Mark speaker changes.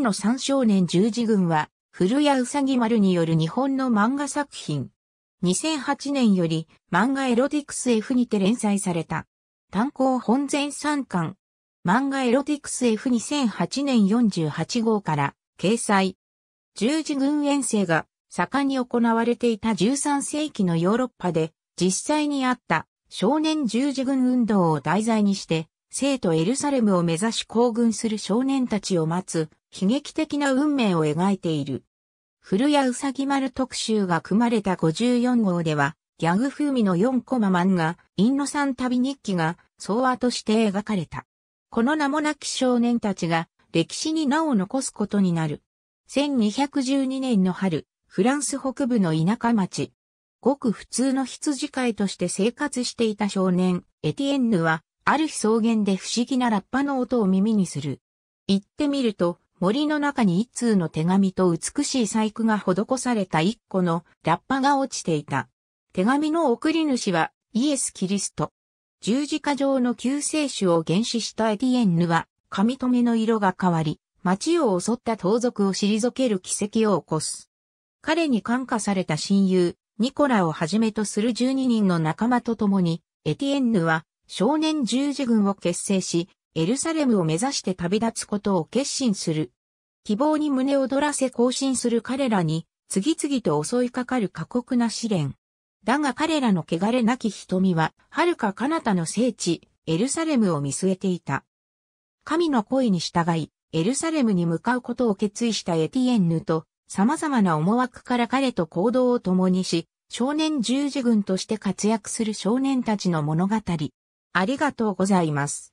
Speaker 1: 本の三少年十字軍は、古谷うさぎ丸による日本の漫画作品。2008年より漫画エロティクス F にて連載された。単行本全3巻。漫画エロティクス F2008 年48号から掲載。十字軍遠征が盛んに行われていた13世紀のヨーロッパで実際にあった少年十字軍運動を題材にして、生徒エルサレムを目指し行軍する少年たちを待つ悲劇的な運命を描いている。古谷うさぎ丸特集が組まれた54号では、ギャグ風味の4コマ漫画、インノさん旅日記が、総話として描かれた。この名もなき少年たちが、歴史に名を残すことになる。1212年の春、フランス北部の田舎町。ごく普通の羊飼いとして生活していた少年、エティエンヌは、ある日草原で不思議なラッパの音を耳にする。行ってみると、森の中に一通の手紙と美しい細工が施された一個のラッパが落ちていた。手紙の送り主はイエス・キリスト。十字架上の救世主を原始したエティエンヌは髪留めの色が変わり、町を襲った盗賊を退ける奇跡を起こす。彼に感化された親友、ニコラをはじめとする12人の仲間と共に、エティエンヌは少年十字軍を結成し、エルサレムを目指して旅立つことを決心する。希望に胸躍らせ行進する彼らに、次々と襲いかかる過酷な試練。だが彼らの汚れなき瞳は、遥か彼方の聖地、エルサレムを見据えていた。神の声に従い、エルサレムに向かうことを決意したエティエンヌと、様々な思惑から彼と行動を共にし、少年十字軍として活躍する少年たちの物語。ありが
Speaker 2: とうございます。